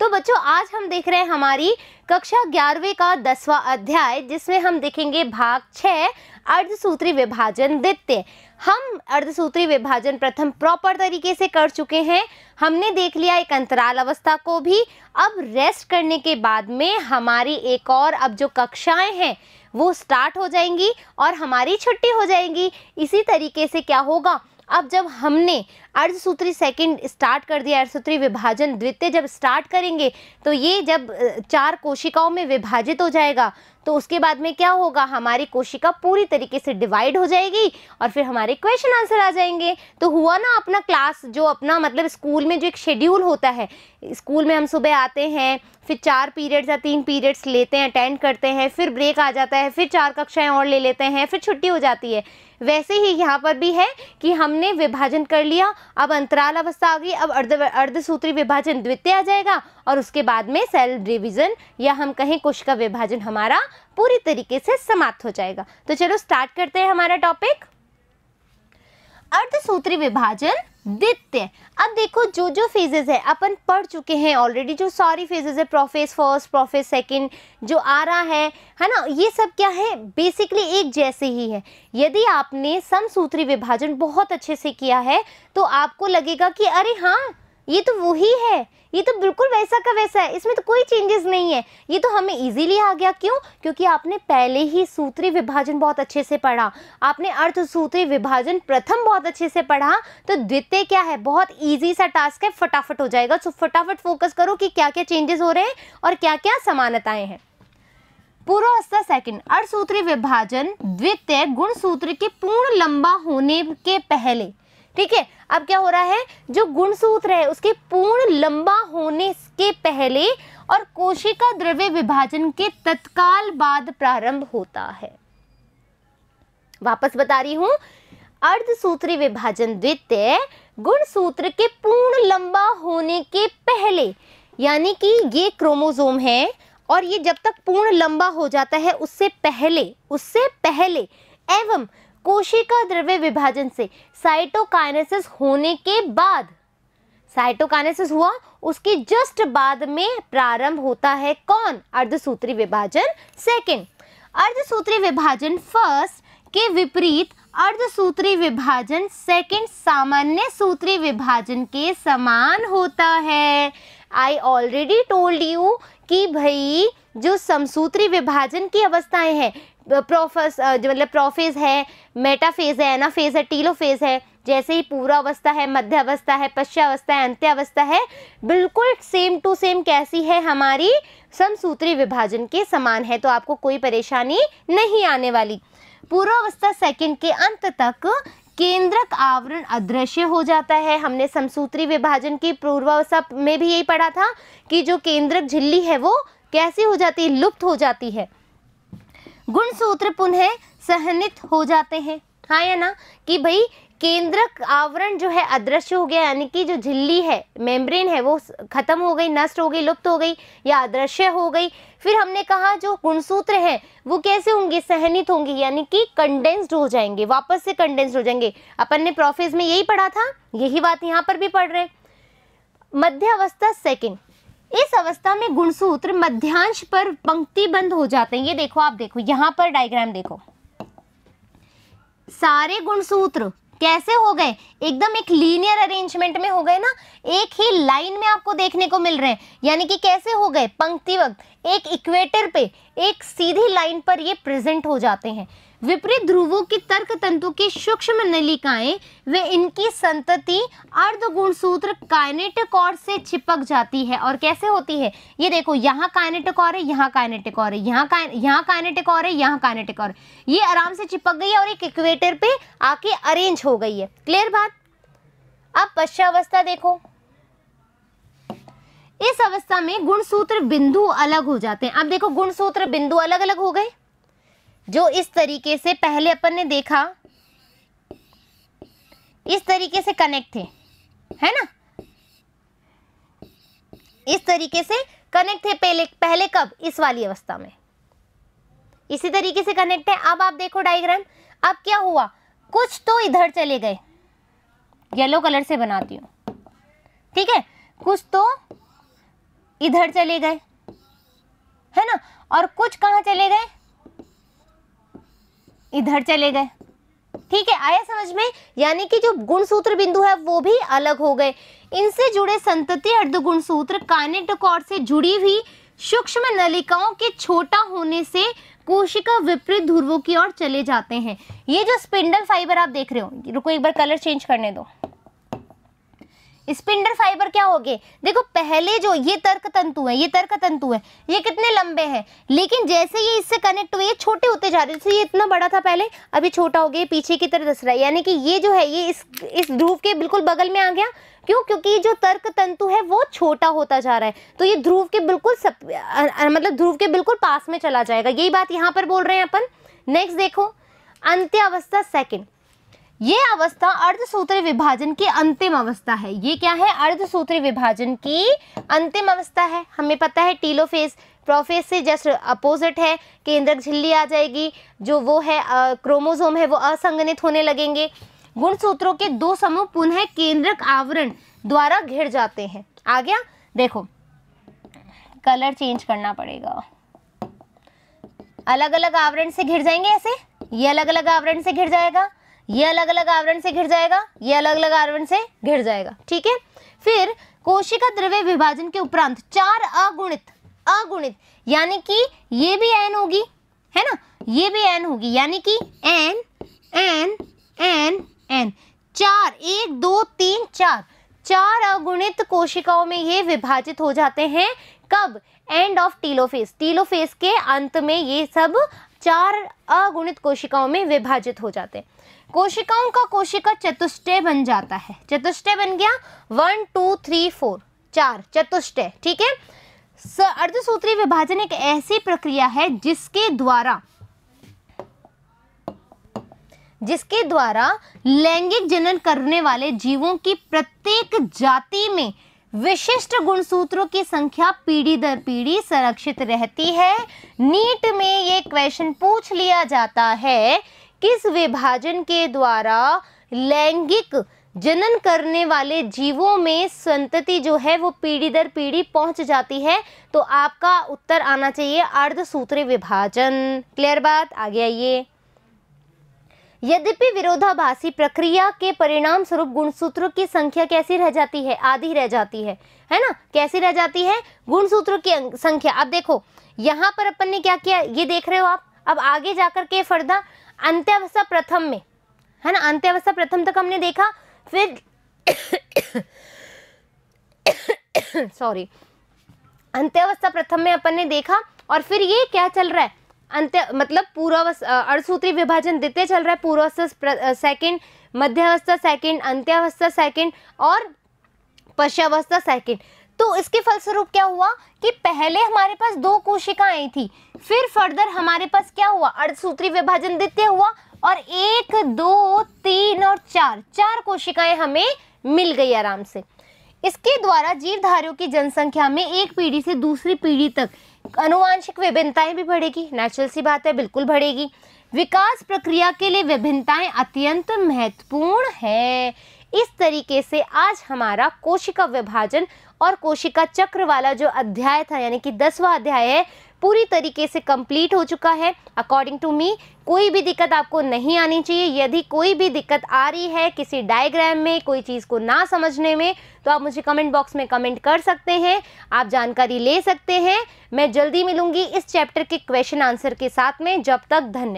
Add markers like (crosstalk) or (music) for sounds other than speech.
तो बच्चों आज हम देख रहे हैं हमारी कक्षा ग्यारहवीं का दसवां अध्याय जिसमें हम देखेंगे भाग छः अर्धसूत्री विभाजन द्वितीय हम अर्धसूत्री विभाजन प्रथम प्रॉपर तरीके से कर चुके हैं हमने देख लिया एक अंतराल अवस्था को भी अब रेस्ट करने के बाद में हमारी एक और अब जो कक्षाएं हैं वो स्टार्ट हो जाएंगी और हमारी छुट्टी हो जाएंगी इसी तरीके से क्या होगा अब जब हमने अर्धसूत्री सेकंड स्टार्ट कर दिया अर्धसूत्री विभाजन द्वितीय जब स्टार्ट करेंगे तो ये जब चार कोशिकाओं में विभाजित हो जाएगा तो उसके बाद में क्या होगा हमारी कोशिका पूरी तरीके से डिवाइड हो जाएगी और फिर हमारे क्वेश्चन आंसर आ जाएंगे तो हुआ ना अपना क्लास जो अपना मतलब स्कूल में जो एक शेड्यूल होता है स्कूल में हम सुबह आते हैं फिर चार पीरियड्स या तीन पीरियड्स लेते हैं अटेंड करते हैं फिर ब्रेक आ जाता है फिर चार कक्षाएं और ले लेते हैं फिर छुट्टी हो जाती है वैसे ही यहाँ पर भी है कि हमने विभाजन कर लिया अब अंतराल अवस्था आ गई अब अर्ध अर्धसूत्री विभाजन द्वितीय आ जाएगा और उसके बाद में सेल डिविज़न या हम कहें कोशिका विभाजन हमारा पूरी तरीके से समाप्त हो जाएगा तो चलो स्टार्ट करते हैं हमारा टॉपिक अर्धसूत्री विभाजन द्वित्य अब देखो जो जो फेजेस है अपन पढ़ चुके हैं ऑलरेडी जो सॉरी फेजेस है प्रोफेस फर्स्ट प्रोफेस सेकंड जो आ रहा है है ना ये सब क्या है बेसिकली एक जैसे ही है यदि आपने समसूत्री विभाजन बहुत अच्छे से किया है तो आपको लगेगा कि अरे हाँ ये तो वही है ये तो बिल्कुल वैसा का वैसा है इसमें तो कोई चेंजेस नहीं है ये तो हमें इजीली आ गया क्यों क्योंकि आपने पहले ही सूत्री विभाजन बहुत अच्छे से पढ़ा आपने अर्थ सूत्री विभाजन प्रथम बहुत अच्छे से पढ़ा तो द्वितीय क्या है बहुत इजी सा टास्क है फटाफट हो जाएगा सो तो फटाफट फोकस करो कि क्या क्या चेंजेस हो रहे हैं और क्या क्या समानताएं हैं पूर्व पूर्वस्थ सेकेंड अर्थसूत्री विभाजन द्वितीय गुण सूत्र के पूर्ण लंबा होने के पहले ठीक है अब क्या हो रहा है जो गुणसूत्र है उसके पूर्ण लंबा होने के पहले और कोशिका द्रव्य विभाजन के तत्काल बाद प्रारंभ होता है वापस बता रही हूं अर्धसूत्री विभाजन द्वितीय गुणसूत्र के पूर्ण लंबा होने के पहले यानी कि ये क्रोमोसोम है और ये जब तक पूर्ण लंबा हो जाता है उससे पहले उससे पहले एवं कोशिका द्रव्य विभाजन से साइटोकाइनेसिस होने के बाद साइटोकाइनेसिस हुआ उसके जस्ट बाद में प्रारंभ होता है कौन अर्धसूत्री विभाजन सेकंड अर्धसूत्री विभाजन फर्स्ट के विपरीत अर्धसूत्री विभाजन सेकंड सामान्य सूत्री विभाजन के समान होता है आई ऑलरेडी टोल्ड यू कि भाई जो समसूत्री विभाजन की अवस्थाएं हैं प्रोफस जो मतलब प्रोफेज है मेटाफेज है एनाफेज है टीलोफेज है जैसे ही पूरा अवस्था है मध्य अवस्था है पश्चावस्था है अंत्यावस्था है बिल्कुल सेम टू सेम कैसी है हमारी समसूत्री विभाजन के समान है तो आपको कोई परेशानी नहीं आने वाली पूर्वावस्था सेकंड के अंत तक केंद्रक आवरण अदृश्य हो जाता है हमने समसूत्री विभाजन की पूर्वावस्था में भी यही पढ़ा था कि जो केंद्रक झिल्ली है वो कैसी हो जाती है लुप्त हो जाती है गुणसूत्र पुनः सहनित हो जाते हैं हाँ या ना कि भाई केंद्रक आवरण जो है अदृश्य हो गया यानी कि जो झिल्ली है मेम्ब्रेन है वो खत्म हो गई नष्ट हो गई लुप्त हो गई या अदृश्य हो गई फिर हमने कहा जो गुणसूत्र हैं वो कैसे होंगे सहनित होंगे यानी कि कंडेंस्ड हो जाएंगे वापस से कंडेंस्ड हो जाएंगे अपन ने प्रोफेज में यही पढ़ा था यही बात यहाँ पर भी पढ़ रहे मध्य अवस्था सेकेंड इस अवस्था में गुणसूत्र मध्यांश पर पंक्तिबंद हो जाते हैं ये देखो आप देखो यहां पर डायग्राम देखो सारे गुणसूत्र कैसे हो गए एकदम एक लीनियर अरेंजमेंट में हो गए ना एक ही लाइन में आपको देखने को मिल रहे हैं यानी कि कैसे हो गए पंक्ति वक्त एक इक्वेटर पे एक सीधी लाइन पर ये प्रेजेंट हो जाते हैं विपरीत ध्रुवों की तर्क तंतु की सूक्ष्म नलिकाएं वे इनकी संतति अर्धगुण सूत्र काइनेटिकॉर से चिपक जाती है और कैसे होती है ये देखो यहाँ काइनेटिकॉर है यहाँ काइनेटिकॉर है यहाँ का यहाँ काइनेटिकॉर है यहाँ काइनेटिकॉर ये आराम से चिपक गई है और एक इक्वेटर पे आके अरेंज हो गई है क्लियर बात अब पश्चावस्था देखो इस अवस्था में गुणसूत्र बिंदु अलग हो जाते हैं अब देखो गुणसूत्र बिंदु अलग अलग हो गए जो इस तरीके से पहले अपन ने देखा इस तरीके से कनेक्ट थे है ना इस तरीके से कनेक्ट थे पहले पहले कब इस वाली अवस्था में इसी तरीके से कनेक्ट है अब आप देखो डायग्राम अब क्या हुआ कुछ तो इधर चले गए येलो कलर से बनाती हूँ ठीक है कुछ तो इधर चले गए है ना और कुछ कहाँ चले गए इधर चले गए ठीक है आया समझ में यानी कि जो गुणसूत्र बिंदु है वो भी अलग हो गए इनसे जुड़े संतति अर्ध गुणसूत्र टकोर से जुड़ी हुई सूक्ष्म नलिकाओं के छोटा होने से कोशिका विपरीत ध्रुवों की ओर चले जाते हैं ये जो स्पिंडल फाइबर आप देख रहे हो रुको एक बार कलर चेंज करने दो स्पिंडल फाइबर क्या हो गए देखो पहले जो ये तर्क तंतु है ये तर्क तंतु है ये कितने लंबे हैं लेकिन जैसे ये इससे कनेक्ट हुए ये छोटे होते जा रहे जैसे ये इतना बड़ा था पहले अभी छोटा हो गया पीछे की तरह दस रहा है यानी कि ये जो है ये इस इस ध्रुव के बिल्कुल बगल में आ गया क्यों क्योंकि जो तर्क तंतु है वो छोटा होता जा रहा है तो ये ध्रुव के बिल्कुल सब मतलब ध्रुव के बिल्कुल पास में चला जाएगा यही बात यहाँ पर बोल रहे हैं अपन नेक्स्ट देखो अंत्यावस्था सेकेंड ये अवस्था अर्धसूत्री विभाजन की अंतिम अवस्था है ये क्या है अर्धसूत्री विभाजन की अंतिम अवस्था है हमें पता है टीलोफेज प्रोफेज से जस्ट अपोजिट है केंद्रक झिल्ली आ जाएगी जो वो है क्रोमोसोम है वो असंगनित होने लगेंगे गुण सूत्रों के दो समूह पुनः केंद्रक आवरण द्वारा घिर जाते हैं आ गया देखो कलर चेंज करना पड़ेगा अलग अलग आवरण से घिर जाएंगे ऐसे ये अलग अलग आवरण से घिर जाएगा ये अलग अलग आवरण से घिर जाएगा ये अलग अलग आवरण से घिर जाएगा ठीक है फिर कोशिका द्रव्य विभाजन के उपरांत चार अगुणित अगुणित यानी कि ये भी एन होगी है ना ये भी एन होगी यानी कि एन एन एन एन चार एक दो तीन चार चार अगुणित कोशिकाओं में ये विभाजित हो जाते हैं कब एंड ऑफ टीलोफेस टीलोफेस के अंत में ये सब चार अगुणित कोशिकाओं में विभाजित हो जाते हैं कोशिकाओं का कोशिका चतुष्टय बन जाता है चतुष्टय बन गया वन टू थ्री फोर चार चतुष्टय ठीक है अर्धसूत्री विभाजन एक ऐसी प्रक्रिया है जिसके द्वारा जिसके द्वारा लैंगिक जनन करने वाले जीवों की प्रत्येक जाति में विशिष्ट गुणसूत्रों की संख्या पीढ़ी दर पीढ़ी संरक्षित रहती है नीट में ये क्वेश्चन पूछ लिया जाता है किस विभाजन के द्वारा लैंगिक जनन करने वाले जीवों में संतति जो है वो पीढ़ी दर पीढ़ी पहुंच जाती है तो आपका उत्तर आना चाहिए अर्ध सूत्र विभाजन क्लियर बात आगे आइए यद्यपि विरोधाभासी प्रक्रिया के परिणाम स्वरूप गुणसूत्रों की संख्या कैसी रह जाती है आधी रह जाती है है ना कैसी रह जाती है गुणसूत्रों की संख्या अब देखो यहाँ पर अपन ने क्या किया ये देख रहे हो आप अब आगे जाकर के फर्दा अंत्यावस्था प्रथम में है ना अंत्यावस्था प्रथम तक हमने देखा फिर सॉरी (coughs) अंत्यावस्था प्रथम में अपन ने देखा और फिर ये क्या चल रहा है अंत्य मतलब पूर्व अर्धसूत्री विभाजन देते चल रहा है पूर्वावस्था सेकंड मध्यावस्था सेकंड अंत्यावस्था सेकंड और पश्चावस्था सेकंड तो इसके फलस्वरूप क्या हुआ कि पहले हमारे पास दो कोशिकाएं थी फिर फर्दर हमारे पास क्या हुआ अर्धसूत्री विभाजन द्वितीय हुआ और एक दो तीन और चार चार कोशिकाएं हमें मिल गई आराम से इसके द्वारा जीवधारियों की जनसंख्या में एक पीढ़ी से दूसरी पीढ़ी तक अनुवांशिक विभिन्नताएं भी बढ़ेगी नेचुरल सी बात है बिल्कुल बढ़ेगी विकास प्रक्रिया के लिए विभिन्नताएं अत्यंत महत्वपूर्ण है इस तरीके से आज हमारा कोशिका विभाजन और कोशिका चक्र वाला जो अध्याय था यानी कि दसवा अध्याय है पूरी तरीके से कंप्लीट हो चुका है अकॉर्डिंग टू मी कोई भी दिक्कत आपको नहीं आनी चाहिए यदि कोई भी दिक्कत आ रही है किसी डायग्राम में कोई चीज़ को ना समझने में तो आप मुझे कमेंट बॉक्स में कमेंट कर सकते हैं आप जानकारी ले सकते हैं मैं जल्दी मिलूंगी इस चैप्टर के क्वेश्चन आंसर के साथ में जब तक धन्यवाद